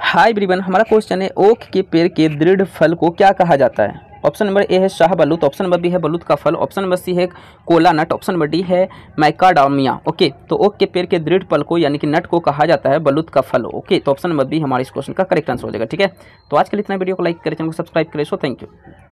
हाय ब्रिबन हमारा क्वेश्चन है ओक के पेड़ के दृढ़ फल को क्या कहा जाता है ऑप्शन नंबर ए है शाह बलूत ऑप्शन नंबर बी है बलूत का फल ऑप्शन नंबर सी है cola nut option number D है माइकाडामिया ओके तो ओक के पेड़ के दृढ़ फल को यानी कि नट को कहा जाता है बलूत का फल ओके तो ऑप्शन नंबर बी हमारे इस क्वेश्चन का करेक्ट आंसर हो जाएगा ठीक है तो आज के लिए इतना वीडियो को लाइक करें चैनल को सब्सक्राइब करें सो थैंक यू